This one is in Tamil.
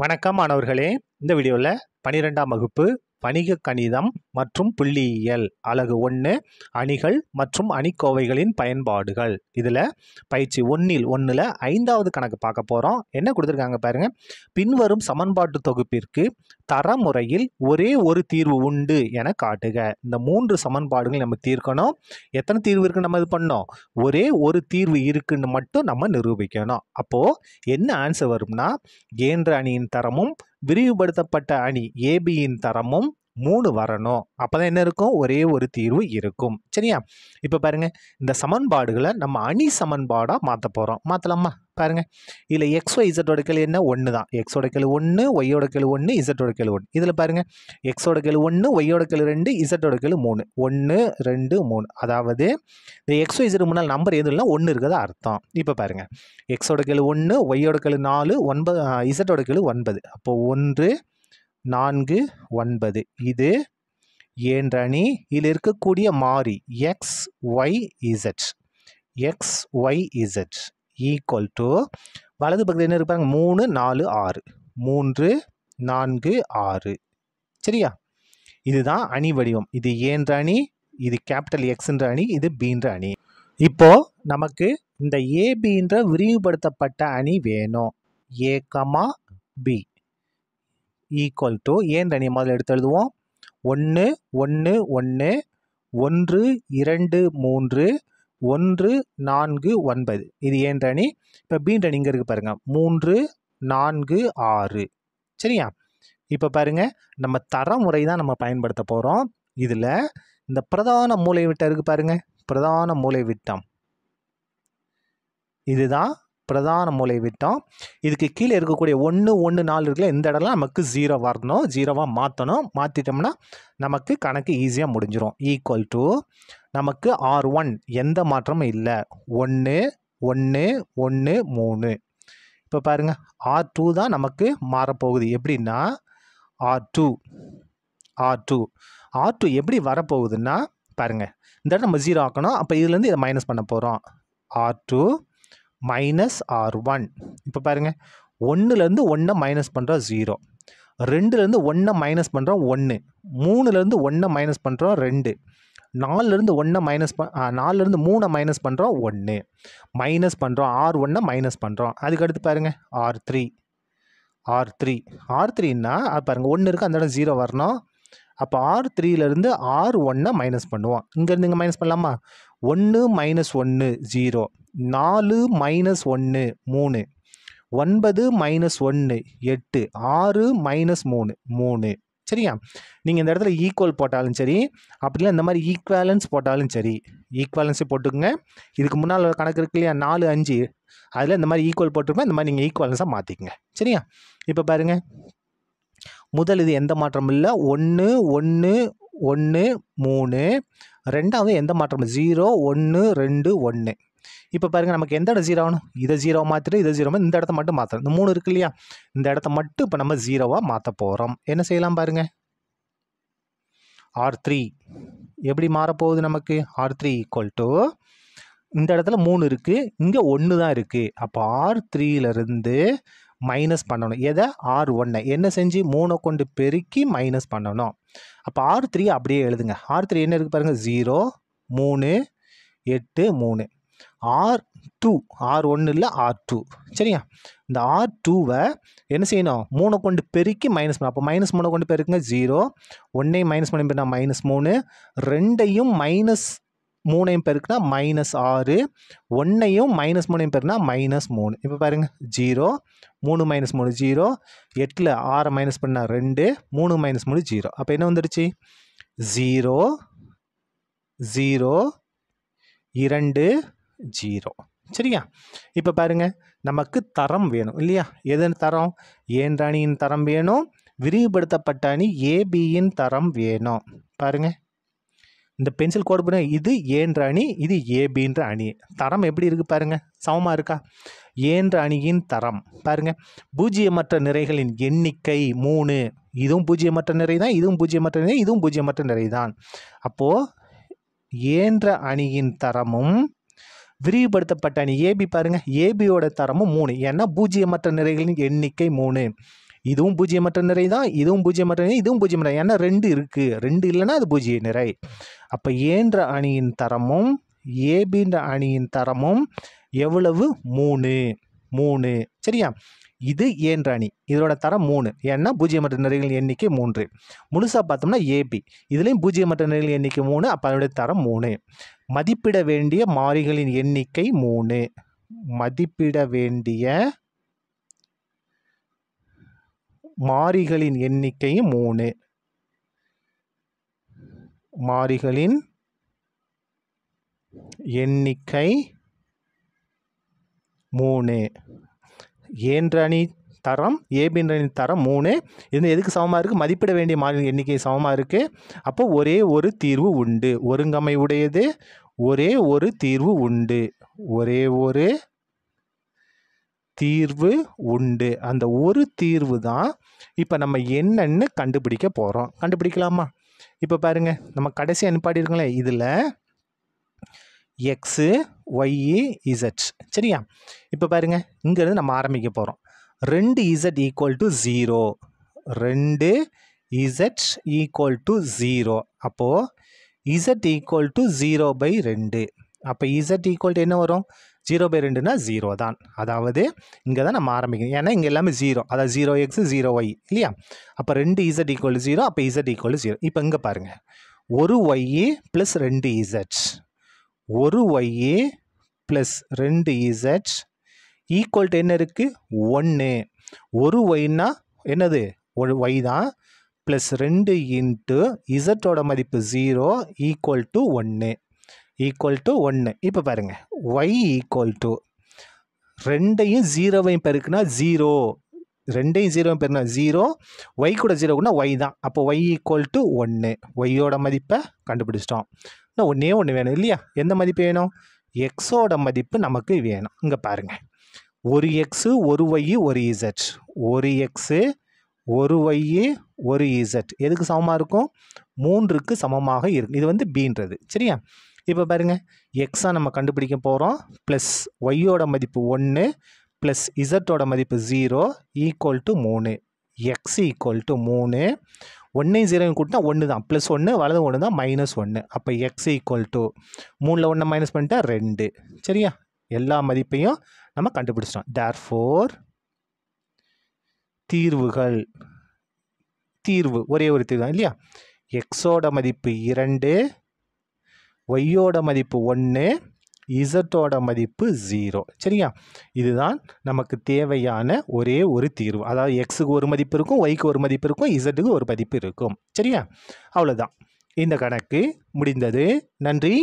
வணக்கம் மாணவர்களே இந்த வீடியோவில் பனிரெண்டாம் வகுப்பு வணிக கணிதம் மற்றும் புள்ளியியல் அழகு ஒன்று அணிகள் மற்றும் அணிக்கோவைகளின் பயன்பாடுகள் இதில் பயிற்சி ஒன்றில் ஒன்றில் ஐந்தாவது கணக்கு பார்க்க போகிறோம் என்ன கொடுத்துருக்காங்க பாருங்கள் பின்வரும் சமன்பாட்டு தொகுப்பிற்கு தரமுறையில் ஒரே ஒரு தீர்வு உண்டு என காட்டுக இந்த மூன்று சமன்பாடுகள் நம்ம தீர்க்கணும் எத்தனை தீர்வு இருக்கு நம்ம இது பண்ணோம் ஒரே ஒரு தீர்வு இருக்குன்னு மட்டும் நம்ம நிரூபிக்கணும் அப்போது என்ன ஆன்சர் வரும்னா கேந்திர அணியின் தரமும் விரிவுபடுத்தப்பட்ட அணி ஏபியின் தரமும் மூணு வரணும் அப்போ தான் என்ன இருக்கும் ஒரே ஒரு தீர்வு இருக்கும் சரியா இப்போ பாருங்கள் இந்த சமன்பாடுகளை நம்ம அணி சமன்பாடாக மாற்ற போகிறோம் மாற்றலாமா பாருங்கள் இதில் எக்ஸ் ஒய் இசட்டோட கெழு என்ன ஒன்று தான் எக்ஸோட கெழு ஒன்று ஒய்யோட கெழு ஒன்று இசட்டோட கெழு ஒன்று இதில் பாருங்கள் எக்ஸோட கெழு ஒன்று ஒய்யோட கெழு ரெண்டு இசட்டோட கெழு மூணு ஒன்று ரெண்டு மூணு அதாவது இந்த எக்ஸ் ஒய் இசட் முன்னால் நம்பர் எதுவும் இல்லை ஒன்று இருக்கிறதா அர்த்தம் இப்போ பாருங்கள் எக்ஸோட கெழு ஒன்று ஒய்யோட கெழு நாலு ஒன்பது இசட்டோட கெழு ஒன்பது அப்போது ஒன்று நான்கு ஒன்பது இது ஏன்றணி இதில் இருக்கக்கூடிய மாறி X Y Z X Y Z equal to வலது பக்கத்தில் என்ன இருப்பாங்க மூணு நாலு ஆறு மூன்று நான்கு ஆறு சரியா இதுதான் அணி வடிவம் இது ஏன்ற அணி இது கேபிட்டல் எக்ஸ்ன்ற அணி இது பீன்ற அணி இப்போ நமக்கு இந்த ஏபின்ற விரிவுபடுத்தப்பட்ட அணி வேணும் A comma B equal to ஏன் தனி முதல்ல எடுத்து எழுதுவோம் ஒன்று ஒன்று ஒன்று ஒன்று இரண்டு மூன்று ஒன்று நான்கு ஒன்பது இது ஏன் அணி இப்போ பீன் அணி இங்கே இருக்குது பாருங்கள் மூன்று நான்கு ஆறு சரியா இப்போ பாருங்கள் நம்ம தரமுறை தான் நம்ம பயன்படுத்த போகிறோம் இதில் இந்த பிரதான மூளை விட்டம் இருக்குது பாருங்கள் பிரதான மூளை விட்டம் இதுதான் பிரதான மூலை விட்டோம் இதுக்கு கீழே இருக்கக்கூடிய ஒன்று ஒன்று நாலு இருக்குல்ல இந்த இடம்லாம் நமக்கு ஜீரோ வரணும் ஜீரோவாக மாற்றணும் மாற்றிட்டோம்னா நமக்கு கணக்கு ஈஸியாக முடிஞ்சிடும் ஈக்குவல் டு நமக்கு ஆர் ஒன் எந்த மாற்றமும் இல்லை ஒன்று ஒன்று ஒன்று மூணு இப்போ பாருங்கள் ஆர் டூ தான் நமக்கு மாறப்போகுது எப்படின்னா R two R two R two எப்படி வரப்போகுதுன்னா பாருங்கள் இந்த இடம் நம்ம ஜீரோ ஆக்கணும் அப்போ இதுலேருந்து இதை மைனஸ் பண்ண போகிறோம் R two minus R one இப்போ பாருங்கள் ஒன்றுலேருந்து ஒன்றை மைனஸ் பண்ணுறோம் ஜீரோ ரெண்டுலேருந்து ஒன்றை மைனஸ் பண்ணுறோம் ஒன்று மூணுலேருந்து ஒன்றை மைனஸ் பண்ணுறோம் ரெண்டு நாலுலேருந்து ஒன்றை மைனஸ் ப நாலுலேருந்து மூணை மைனஸ் பண்ணுறோம் ஒன்று மைனஸ் பண்ணுறோம் ஆர் ஒன்றை மைனஸ் பண்ணுறோம் அதுக்கடுத்து பாருங்கள் R three R three R த்ரீன்னா அது பாருங்கள் ஒன்று இருக்குது அந்த இடம் ஜீரோ வரணும் அப்போ ஆர் த்ரீலேருந்து ஆர் ஒன்றை மைனஸ் பண்ணுவோம் இங்கேருந்து இங்கே மைனஸ் பண்ணலாமா ஒன்று மைனஸ் ஒன்று ஜீரோ நாலு மைனஸ் ஒன்று மூணு ஒன்பது மைனஸ் ஒன்று எட்டு ஆறு மைனஸ் மூணு மூணு சரியா நீங்கள் இந்த இடத்துல ஈக்குவல் போட்டாலும் சரி அப்படிலாம் இந்த மாதிரி ஈக்குவலன்ஸ் போட்டாலும் சரி ஈக்குவேலன்ஸே போட்டுக்கோங்க இதுக்கு முன்னால் கணக்கு இருக்கு இல்லையா நாலு அஞ்சு அதில் இந்த மாதிரி ஈக்குவல் போட்டிருப்போம் இந்த மாதிரி நீங்கள் ஈக்குவலன்ஸாக மாற்றிக்கங்க சரியா இப்போ பாருங்கள் முதல் இது எந்த மாற்றமும் இல்லை ஒன்று ஒன்று ஒன்று மூணு ரெண்டாவது எந்த மாற்றமும் ஜீரோ ஒன்று ரெண்டு ஒன்று இப்போ பாருங்கள் நமக்கு எந்த இடம் ஆகணும் இதை ஜீரோ மாற்றிட்டு இதை ஜீரோ இந்த இடத்த மட்டும் மாற்றணும் இந்த மூணு இருக்கு இல்லையா இந்த இடத்த மட்டும் இப்போ நம்ம ஜீரோவாக மாற்ற போகிறோம் என்ன செய்யலாம் பாருங்கள் ஆர் த்ரீ எப்படி மாறப்போகுது நமக்கு ஆர் த்ரீ ஈக்குவல் டு இந்த இடத்துல மூணு இருக்குது இங்கே ஒன்று தான் இருக்குது அப்போ ஆர் த்ரீலேருந்து மைனஸ் பண்ணணும் எதை ஆர் ஒன்னை என்ன செஞ்சு மூணை கொண்டு பெருக்கி மைனஸ் பண்ணணும் அப்போ ஆர் த்ரீ அப்படியே எழுதுங்க ஆர் த்ரீ என்ன இருக்குது பாருங்கள் ஜீரோ மூணு எட்டு மூணு ஆர் டூ ஆர் ஒன்று இல்லை ஆர் டூ சரியா இந்த ஆர் டூவை என்ன செய்யணும் மூணை கொண்டு பெருக்கி மைனஸ் பண்ணும் அப்போ மைனஸ் மூணை கொண்டு பெருக்குங்க ஜீரோ ஒன்றையும் மைனஸ் பண்ணி மைனஸ் மூணு ரெண்டையும் மைனஸ் மூணையும் பெருக்குனா மைனஸ் ஆறு ஒன்றையும் மைனஸ் மூணையும் பெருக்குனா மைனஸ் மூணு இப்போ பாருங்கள் ஜீரோ மூணு மைனஸ் மூணு ஜீரோ எட்டில் ஆறு மைனஸ் பண்ணால் ரெண்டு மூணு மைனஸ் மூணு ஜீரோ அப்போ என்ன வந்துடுச்சு ஜீரோ ஜீரோ இரண்டு ஜீரோ சரியா இப்போ பாருங்கள் நமக்கு தரம் வேணும் இல்லையா எதன் தரம் ஏன்றாணியின் தரம் வேணும் விரிவுபடுத்தப்பட்ட அணி ஏபியின் தரம் வேணும் பாருங்கள் இந்த பென்சில் கோடு பண்ண இது ஏன்ற அணி இது ஏபின்ற அணி தரம் எப்படி இருக்குது பாருங்கள் சமமாக இருக்கா ஏன்ற அணியின் தரம் பாருங்கள் பூஜ்ஜியமற்ற நிறைகளின் எண்ணிக்கை மூணு இதுவும் பூஜ்ஜியமற்ற நிறை தான் இதுவும் பூஜ்ஜியமற்ற நிறை இதுவும் பூஜ்ஜியமற்ற நிறை தான் அப்போது ஏன்ற அணியின் தரமும் விரிவுபடுத்தப்பட்ட அணி ஏபி பாருங்கள் ஏபியோட தரமும் மூணு ஏன்னா பூஜ்ஜியமற்ற நிறைகளின் எண்ணிக்கை மூணு இதுவும் பூஜ்ஜியமற்ற நிறை தான் இதுவும் பூஜ்ஜியமற்ற நிறை இதுவும் பூஜ்ஜியமற்ற ஏன்னா ரெண்டு இருக்குது ரெண்டு இல்லைன்னா அது பூஜ்ஜிய நிறை அப்போ ஏன்ற அணியின் தரமும் ஏபின்ற அணியின் தரமும் எவ்வளவு மூணு மூணு சரியா இது ஏன்ற அணி இதோட தரம் மூணு ஏன்னா பூஜ்ஜியமற்ற நிறைகளின் எண்ணிக்கை மூன்று முழுசாக பார்த்தோம்னா ஏபி இதுலேயும் பூஜ்ஜியமற்ற நிறைகளின் எண்ணிக்கை மூணு அப்போ அதனுடைய தரம் மூணு மதிப்பிட வேண்டிய மாறிகளின் எண்ணிக்கை மூணு மதிப்பிட வேண்டிய மாறிகளின் எண்ணிக்கையும் மூணு மாறிகளின் எண்ணிக்கை மூணு ஏன்றணி தரம் ஏபின்றணி தரம் மூணு இது எதுக்கு சமமாக இருக்குது மதிப்பிட வேண்டிய மாறிகள் எண்ணிக்கை சமமாக இருக்குது அப்போ ஒரே ஒரு தீர்வு உண்டு ஒருங்கமை உடையது ஒரே ஒரு தீர்வு உண்டு ஒரே ஒரு தீர்வு உண்டு அந்த ஒரு தீர்வு தான் இப்போ நம்ம என்னன்னு கண்டுபிடிக்க போகிறோம் கண்டுபிடிக்கலாமா இப்போ பாருங்கள் நம்ம கடைசி அனுப்பாடிருக்கோங்களே இதில் எக்ஸு ஒய்இ இசட் சரியா இப்போ பாருங்கள் இங்கேருந்து நம்ம ஆரம்பிக்க போகிறோம் ரெண்டு இசட் ஈக்குவல் டு ஜீரோ ரெண்டு இசட் ஈக்குவல் டு ஜீரோ அப்போது Z equal to zero by ரெண்டு அப்போ இசட் ஈக்குவல் டு என்ன வரும் ஜீரோ பை ரெண்டுனா ஜீரோ தான் அதாவது இங்கே தான் நம்ம ஆரம்பிக்கணும் ஏன்னா இங்கே எல்லாமே ஜீரோ அதாவது ஜீரோ எக்ஸ் ஜீரோ ஒய் இல்லையா அப்போ ரெண்டு இசட் ஈக்குவல் ஜீரோ அப்போ இசட் ஈக்குவல் ஜீரோ இப்போ இங்கே பாருங்கள் ஒரு ஒய்ஏ ப்ளஸ் ரெண்டு இசட் ஒரு ஒய்ஏ ப்ளஸ் ரெண்டு இசட் ஈக்குவல் டு என்ன இருக்குது ஒன்று ஒரு ஒய்னா என்னது ஒரு ஒய் தான் ப்ளஸ் ரெண்டு இன்ட்டு இசட்டோட மதிப்பு ஜீரோ ஈக்குவல் டு ஒன்று ஈக்குவல் டு ஒன்று இப்போ பாருங்கள் ஒய் ஈக்குவல் டு ரெண்டையும் ஜீரோவையும் பெருக்குனா ஜீரோ ரெண்டையும் ஜீரோவும் பெருக்குனா ஜீரோ ஒய் கூட ஜீரோ கூட ஒய் தான் அப்போ ஒய் ஈக்குவல் டு ஒன்று ஒய்யோட மதிப்பை கண்டுபிடிச்சிட்டோம் இன்னும் ஒன்றே ஒன்று வேணும் இல்லையா எந்த மதிப்பு வேணும் எக்ஸோட மதிப்பு நமக்கு வேணும் இங்கே பாருங்கள் ஒரு எக்ஸு ஒரு ஒய் ஒரு இசட் ஒரு எக்ஸு ஒரு ஒய் ஒரு இசட் எதுக்கு சமமாக இருக்கும் மூன்றுக்கு சமமாக இருக்கும் இது வந்து பீன்றது சரியா இப்போ பாருங்கள் எக்ஸாக நம்ம கண்டுபிடிக்க போகிறோம் ப்ளஸ் ஒய்யோட மதிப்பு ஒன்று ப்ளஸ் இசட்டோட மதிப்பு ஜீரோ ஈக்குவல் டு மூணு எக்ஸ் ஈக்குவல் டு மூணு ஒன்றையும் ஜீரோ கூட்டினா ஒன்று தான் ப்ளஸ் ஒன்று வலது ஒன்று தான் மைனஸ் ஒன்று அப்போ எக்ஸ் ஈக்குவல் டு மூணில் ஒன்று மைனஸ் பண்ணிட்டா ரெண்டு சரியா எல்லா மதிப்பையும் நம்ம கண்டுபிடிச்சிட்டோம் டேர் ஃபோர் தீர்வுகள் தீர்வு ஒரே ஒரு தீர்வு தான் இல்லையா எக்ஸோட மதிப்பு இரண்டு ஒய்யோட மதிப்பு ஒன்று இசட்டோட மதிப்பு ஜீரோ சரியா இதுதான் நமக்கு தேவையான ஒரே ஒரு தீர்வு அதாவது எக்ஸுக்கு ஒரு மதிப்பு இருக்கும் ஒய்க்கு ஒரு மதிப்பு இருக்கும் இசட்டுக்கு ஒரு மதிப்பு இருக்கும் சரியா அவ்வளோதான் இந்த கணக்கு முடிந்தது நன்றி